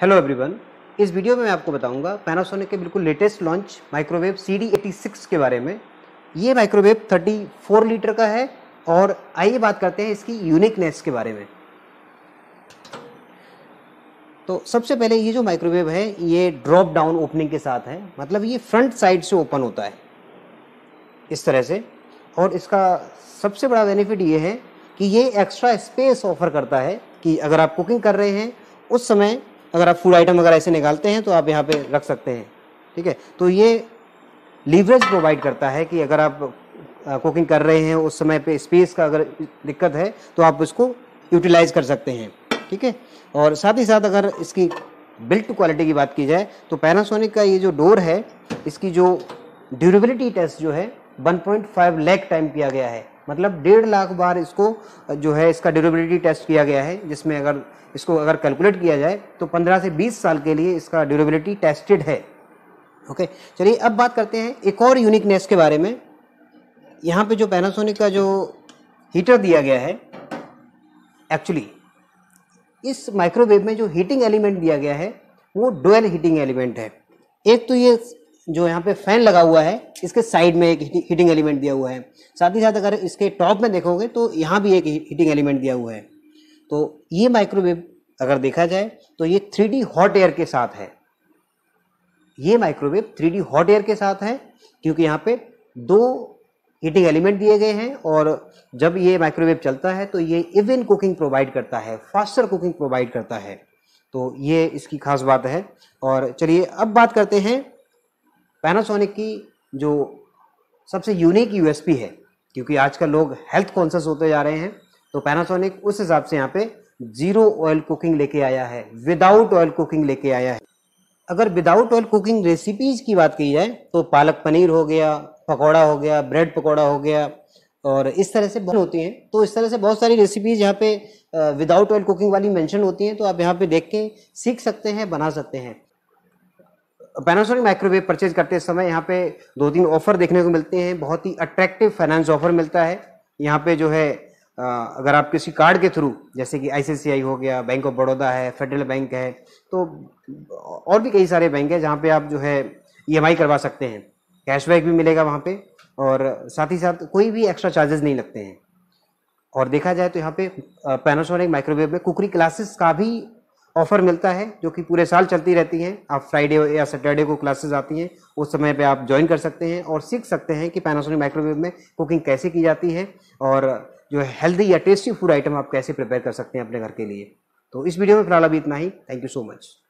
hello everyone इस video में मैं आपको बताऊंगा पैनासोनिक के बिल्कुल latest launch microwave C D eighty six के बारे में ये माइक्रोवेव थर्टी फोर लीटर का है और आइए बात करते हैं इसकी यूनिकनेस के बारे में तो सबसे पहले ये जो माइक्रोवेव है ये ड्रॉप डाउन ओपनिंग के साथ है मतलब ये फ्रंट साइड से ओपन होता है इस तरह से और इसका सबसे बड़ा बेनिफिट ये है कि ये एक्स्ट्रा स्पेस ऑफर करता है कि अगर आप कुकिंग कर रहे हैं उस समय अगर आप फूड आइटम अगर ऐसे निकालते हैं तो आप यहाँ पे रख सकते हैं ठीक है तो ये लीवरेज प्रोवाइड करता है कि अगर आप कुकिंग कर रहे हैं उस समय पे स्पेस का अगर दिक्कत है तो आप उसको यूटिलाइज कर सकते हैं ठीक है और साथ ही साथ अगर इसकी बिल्ट क्वालिटी की बात की जाए तो पैनासोनिक का ये जो डोर है इसकी जो ड्यूरेबिलिटी टेस्ट जो है 1.5 लाख टाइम किया गया है मतलब डेढ़ लाख बार इसको जो है इसका ड्यूरेबिलिटी टेस्ट किया गया है जिसमें अगर इसको अगर कैलकुलेट किया जाए तो 15 से 20 साल के लिए इसका ड्यूरेबिलिटी टेस्टेड है ओके चलिए अब बात करते हैं एक और यूनिकनेस के बारे में यहाँ पे जो पैनासोनिक का जो हीटर दिया गया है एक्चुअली इस माइक्रोवेव में जो हीटिंग एलिमेंट दिया गया है वो डोल हीटिंग एलिमेंट है एक तो ये जो यहाँ पे फैन लगा हुआ है इसके साइड में एक हीटिंग एलिमेंट दिया हुआ है साथ ही साथ अगर इसके टॉप में देखोगे तो यहाँ भी एक हीटिंग एलिमेंट दिया हुआ है तो ये माइक्रोवेव अगर देखा जाए तो ये थ्री हॉट एयर के साथ है ये माइक्रोवेव थ्री हॉट एयर के साथ है क्योंकि यहाँ पे दो हीटिंग एलिमेंट दिए गए हैं और जब ये माइक्रोवेव चलता है तो ये इवन कुकिंग प्रोवाइड करता है फास्टर कुकिंग प्रोवाइड करता है तो ये इसकी खास बात है और चलिए अब बात करते हैं पैनासोनिक की जो सबसे यूनिक यूएसपी है क्योंकि आजकल लोग हेल्थ कॉन्शस होते जा रहे हैं तो पैनासोनिक उस हिसाब से यहाँ पे जीरो ऑयल कुकिंग लेके आया है विदाउट ऑयल कुकिंग लेके आया है अगर विदाउट ऑयल कुकिंग रेसिपीज की बात की जाए तो पालक पनीर हो गया पकौड़ा हो गया ब्रेड पकौड़ा हो गया और इस तरह से बहुत होती हैं तो इस तरह से बहुत सारी रेसिपीज यहाँ पे विदाउट ऑयल कुकिंग वाली मेंशन होती हैं तो आप यहाँ पे देख के सीख सकते हैं बना सकते हैं पैनासोनिक माइक्रोवेव परचेज करते समय यहाँ पे दो तीन ऑफर देखने को मिलते हैं बहुत ही अट्रैक्टिव फाइनेंस ऑफर मिलता है यहाँ पे जो है अगर आप किसी कार्ड के थ्रू जैसे कि आईसीआईसीआई हो गया बैंक ऑफ बड़ौदा है फेडरल बैंक है तो और भी कई सारे बैंक हैं जहाँ पे आप जो है ई e करवा सकते हैं कैशबैक भी मिलेगा वहाँ पे और साथ ही साथ कोई भी एक्स्ट्रा चार्जेस नहीं लगते हैं और देखा जाए तो यहाँ पे पैनासोनिक माइक्रोवेव में कुकरी क्लासेस का भी ऑफर मिलता है जो कि पूरे साल चलती रहती है आप फ्राइडे या सैटरडे को क्लासेस आती हैं उस समय पे आप ज्वाइन कर सकते हैं और सीख सकते हैं कि पैनासोनिक माइक्रोवेव में कुकिंग कैसे की जाती है और जो है हेल्दी या टेस्टी फूड आइटम आप कैसे प्रिपेयर कर सकते हैं अपने घर के लिए तो इस वीडियो में फिलहाल अभी इतना ही थैंक यू सो मच